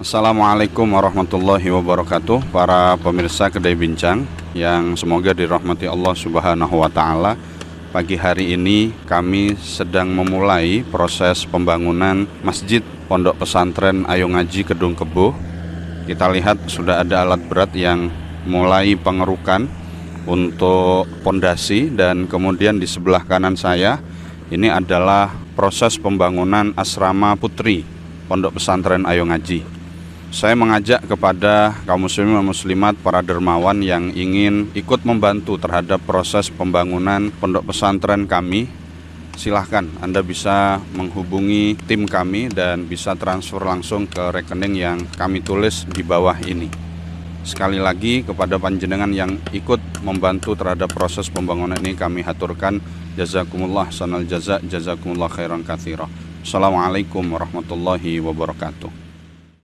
Assalamualaikum warahmatullahi wabarakatuh Para pemirsa Kedai Bincang Yang semoga dirahmati Allah subhanahu wa ta'ala Pagi hari ini kami sedang memulai proses pembangunan Masjid Pondok Pesantren Ayo Kedung Kebo Kita lihat sudah ada alat berat yang mulai pengerukan untuk pondasi dan kemudian di sebelah kanan saya ini adalah proses pembangunan asrama putri Pondok Pesantren Ayo saya mengajak kepada kaum muslimin dan muslimat para dermawan yang ingin ikut membantu terhadap proses pembangunan pondok pesantren kami silahkan Anda bisa menghubungi tim kami dan bisa transfer langsung ke rekening yang kami tulis di bawah ini sekali lagi kepada panjenengan yang ikut membantu terhadap proses pembangunan ini kami haturkan jazakumullah sanal jazak jazakumullah khairan katsira Assalamualaikum warahmatullahi wabarakatuh